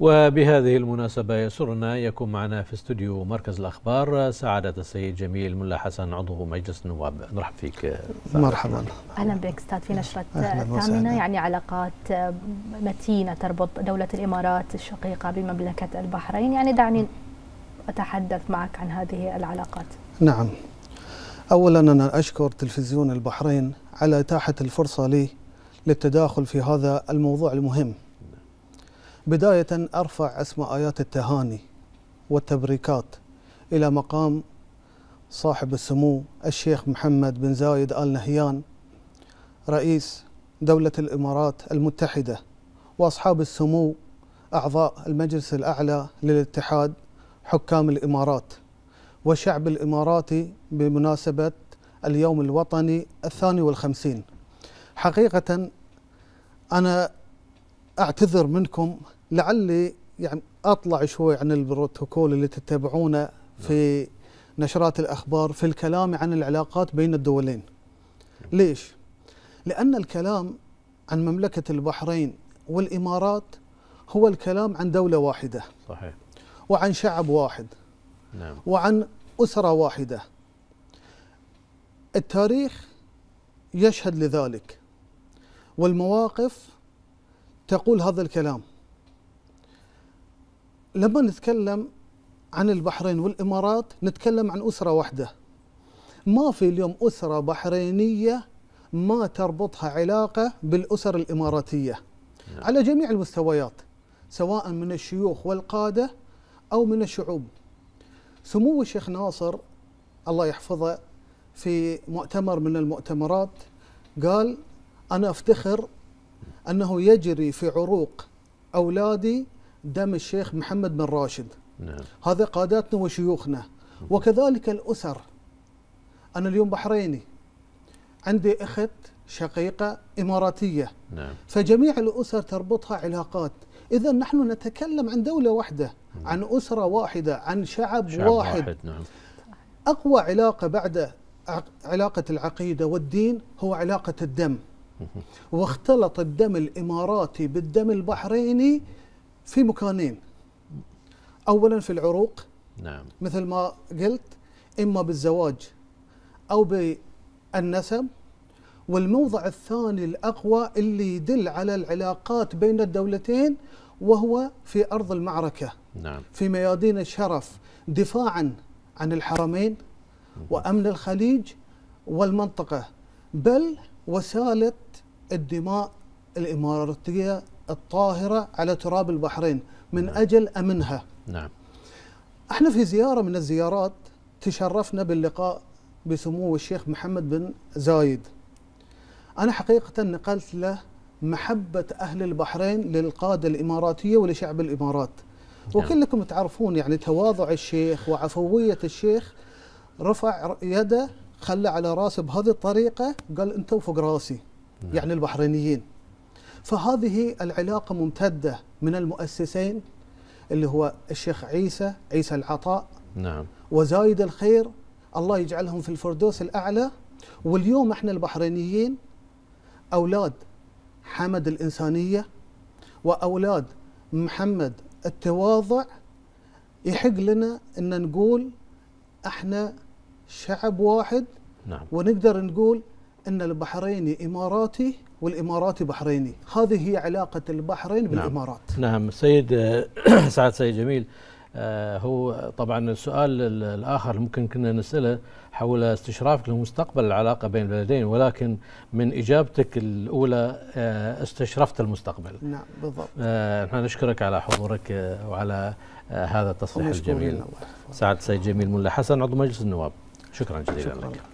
وبهذه المناسبة يسرنا يكون معنا في استوديو مركز الأخبار سعادة السيد جميل ملا حسن عضو مجلس النواب نرحب فيك مرحبا أهلا بك أستاذ في نشرة ثامنة يعني علاقات آه، متينة تربط دولة الإمارات الشقيقة بمملكة البحرين يعني دعني أتحدث معك عن هذه العلاقات نعم أولا أنا أشكر تلفزيون البحرين على إتاحة الفرصة لي للتداخل في هذا الموضوع المهم بداية أرفع اسم آيات التهاني والتبريكات إلى مقام صاحب السمو الشيخ محمد بن زايد آل نهيان رئيس دولة الإمارات المتحدة وأصحاب السمو أعضاء المجلس الأعلى للاتحاد حكام الإمارات والشعب الإماراتي بمناسبة اليوم الوطني الثاني والخمسين حقيقة أنا أعتذر منكم لعلي يعني اطلع شوي عن البروتوكول اللي تتبعونه في نشرات الاخبار في الكلام عن العلاقات بين الدولين. ليش؟ لان الكلام عن مملكه البحرين والامارات هو الكلام عن دوله واحده. صحيح. وعن شعب واحد. نعم. وعن اسره واحده. التاريخ يشهد لذلك والمواقف تقول هذا الكلام لما نتكلم عن البحرين والامارات نتكلم عن اسره واحده ما في اليوم اسره بحرينيه ما تربطها علاقه بالاسر الاماراتيه نعم. على جميع المستويات سواء من الشيوخ والقاده او من الشعوب سمو الشيخ ناصر الله يحفظه في مؤتمر من المؤتمرات قال انا افتخر انه يجري في عروق اولادي دم الشيخ محمد بن راشد نعم. هذا قاداتنا وشيوخنا وكذلك الأسر أنا اليوم بحريني عندي أخت شقيقة إماراتية نعم. فجميع الأسر تربطها علاقات إذا نحن نتكلم عن دولة واحدة نعم. عن أسرة واحدة عن شعب, شعب واحد, واحد نعم. أقوى علاقة بعد علاقة العقيدة والدين هو علاقة الدم واختلط الدم الإماراتي بالدم البحريني في مكانين اولا في العروق نعم مثل ما قلت اما بالزواج او بالنسب والموضع الثاني الاقوى اللي يدل على العلاقات بين الدولتين وهو في ارض المعركه نعم في ميادين الشرف دفاعا عن الحرمين وامن الخليج والمنطقه بل وساله الدماء الاماراتيه الطاهرة على تراب البحرين من نعم. أجل أمنها نعم احنا في زيارة من الزيارات تشرفنا باللقاء بسمو الشيخ محمد بن زايد أنا حقيقة نقلت له محبة أهل البحرين للقادة الإماراتية ولشعب الإمارات نعم. وكلكم تعرفون يعني تواضع الشيخ وعفوية الشيخ رفع يده خلى على راسه بهذه الطريقة قال أنتم فوق راسي نعم. يعني البحرينيين فهذه العلاقة ممتدة من المؤسسين اللي هو الشيخ عيسى عيسى العطاء نعم وزايد الخير الله يجعلهم في الفردوس الأعلى واليوم احنا البحرينيين أولاد حمد الإنسانية وأولاد محمد التواضع يحق لنا أن نقول احنا شعب واحد نعم. ونقدر نقول أن البحريني إماراتي والإماراتي بحريني هذه هي علاقة البحرين نعم. بالإمارات نعم سيد سعد سيد جميل آه، هو طبعا السؤال الآخر ممكن كنا نسأله حول استشرافك لمستقبل العلاقة بين البلدين ولكن من إجابتك الأولى آه، استشرفت المستقبل نعم بالضبط آه، نحن نشكرك على حضورك وعلى هذا التصريح الجميل سعد سيد جميل ملا حسن عضو مجلس النواب شكرا جزيلا شكرا لك